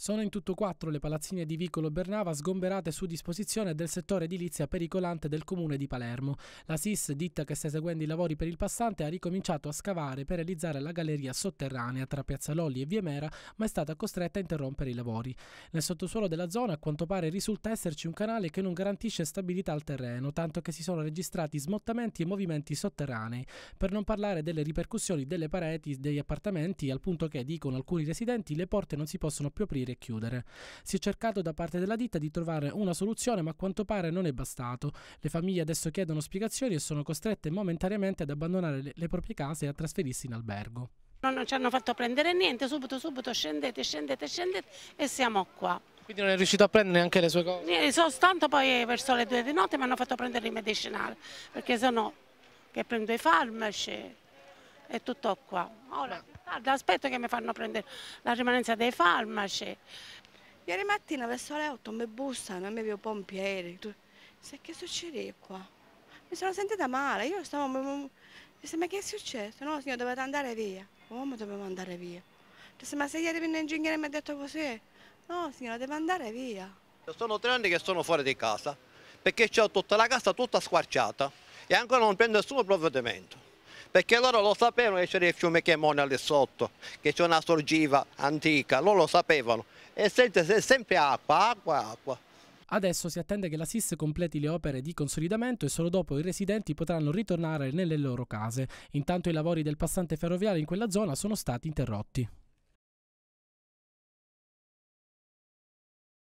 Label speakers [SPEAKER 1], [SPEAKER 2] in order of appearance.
[SPEAKER 1] Sono in tutto quattro le palazzine di Vicolo Bernava sgomberate su disposizione del settore edilizia pericolante del comune di Palermo. La SIS, ditta che sta eseguendo i lavori per il passante, ha ricominciato a scavare per realizzare la galleria sotterranea tra Piazza Lolli e Via Mera, ma è stata costretta a interrompere i lavori. Nel sottosuolo della zona, a quanto pare, risulta esserci un canale che non garantisce stabilità al terreno, tanto che si sono registrati smottamenti e movimenti sotterranei, per non parlare delle ripercussioni delle pareti degli appartamenti, al punto che, dicono alcuni residenti, le porte non si possono più aprire aprire e chiudere. Si è cercato da parte della ditta di trovare una soluzione, ma a quanto pare non è bastato. Le famiglie adesso chiedono spiegazioni e sono costrette momentaneamente ad abbandonare le, le proprie case e a trasferirsi in albergo.
[SPEAKER 2] Non, non ci hanno fatto prendere niente, subito, subito scendete, scendete, scendete e siamo qua.
[SPEAKER 1] Quindi non è riuscito a prendere neanche le sue cose?
[SPEAKER 2] Io soltanto poi verso le due di notte mi hanno fatto prendere i medicinali, perché sennò che prendo i farmaci è tutto qua. Ora, guarda, aspetto che mi fanno prendere la rimanenza dei farmaci. Ieri mattina verso le 8 mi bussano, a me vi pompieri.
[SPEAKER 3] Se che succede qua? Mi sono sentita male, io stavo... Disse, ma che è successo? No, signor, dovete andare via. Come oh, dovevo andare via? Disse, ma se ieri venne ingegnere e mi ha detto così? No, signora, deve andare via.
[SPEAKER 4] Sono tre anni che sono fuori di casa, perché ho tutta la casa tutta squarciata e ancora non prendo nessun provvedimento perché loro lo sapevano che c'era il fiume Chemone lì sotto, che c'è una sorgiva antica, loro lo sapevano. E sempre, sempre acqua, acqua, acqua.
[SPEAKER 1] Adesso si attende che la SIS completi le opere di consolidamento e solo dopo i residenti potranno ritornare nelle loro case. Intanto i
[SPEAKER 4] lavori del passante ferroviario in quella zona sono stati interrotti.